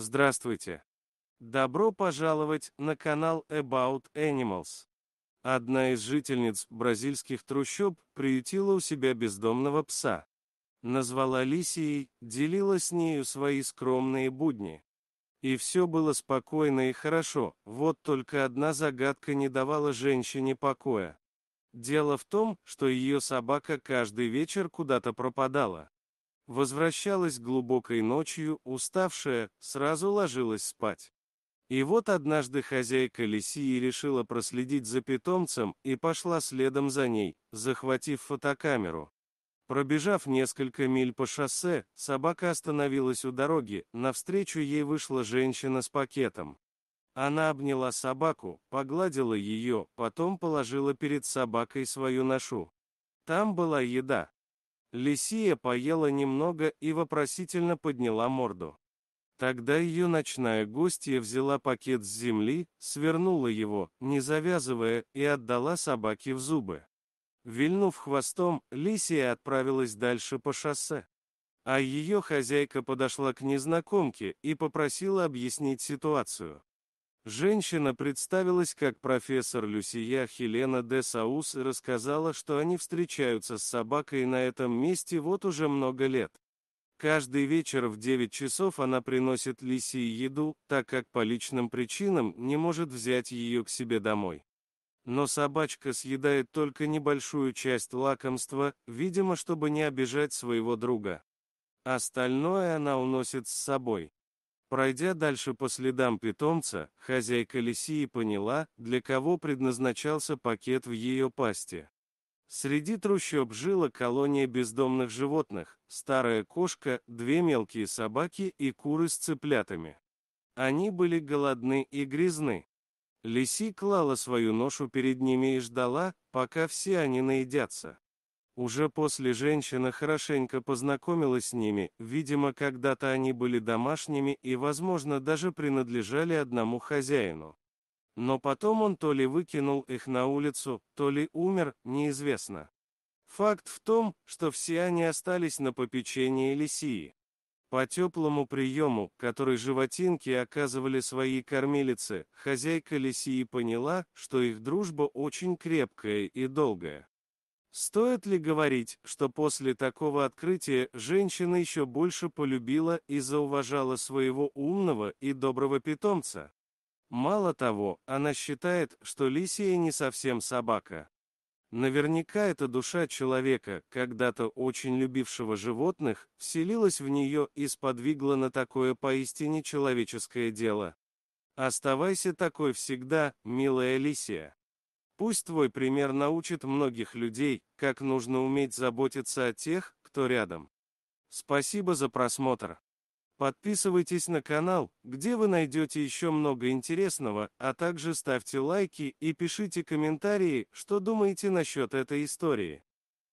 Здравствуйте! Добро пожаловать на канал About Animals. Одна из жительниц бразильских трущоб приютила у себя бездомного пса. Назвала Лисией, делила с нею свои скромные будни. И все было спокойно и хорошо, вот только одна загадка не давала женщине покоя. Дело в том, что ее собака каждый вечер куда-то пропадала. Возвращалась глубокой ночью, уставшая, сразу ложилась спать. И вот однажды хозяйка Лисии решила проследить за питомцем и пошла следом за ней, захватив фотокамеру. Пробежав несколько миль по шоссе, собака остановилась у дороги, навстречу ей вышла женщина с пакетом. Она обняла собаку, погладила ее, потом положила перед собакой свою ношу. Там была еда. Лисия поела немного и вопросительно подняла морду. Тогда ее ночная гостья взяла пакет с земли, свернула его, не завязывая, и отдала собаке в зубы. Вильнув хвостом, Лисия отправилась дальше по шоссе. А ее хозяйка подошла к незнакомке и попросила объяснить ситуацию. Женщина представилась как профессор Люсия Хелена де Саус и рассказала, что они встречаются с собакой на этом месте вот уже много лет. Каждый вечер в 9 часов она приносит Лисии еду, так как по личным причинам не может взять ее к себе домой. Но собачка съедает только небольшую часть лакомства, видимо, чтобы не обижать своего друга. Остальное она уносит с собой. Пройдя дальше по следам питомца, хозяйка лисии поняла, для кого предназначался пакет в ее пасти. Среди трущоб жила колония бездомных животных, старая кошка, две мелкие собаки и куры с цыплятами. Они были голодны и грязны. Лиси клала свою ношу перед ними и ждала, пока все они наедятся. Уже после женщина хорошенько познакомилась с ними, видимо, когда-то они были домашними и, возможно, даже принадлежали одному хозяину. Но потом он то ли выкинул их на улицу, то ли умер, неизвестно. Факт в том, что все они остались на попечении Лисии. По теплому приему, который животинки оказывали своей кормилице, хозяйка Лисии поняла, что их дружба очень крепкая и долгая. Стоит ли говорить, что после такого открытия женщина еще больше полюбила и зауважала своего умного и доброго питомца? Мало того, она считает, что лисия не совсем собака. Наверняка эта душа человека, когда-то очень любившего животных, вселилась в нее и сподвигла на такое поистине человеческое дело. Оставайся такой всегда, милая Лисия. Пусть твой пример научит многих людей, как нужно уметь заботиться о тех, кто рядом. Спасибо за просмотр. Подписывайтесь на канал, где вы найдете еще много интересного, а также ставьте лайки и пишите комментарии, что думаете насчет этой истории.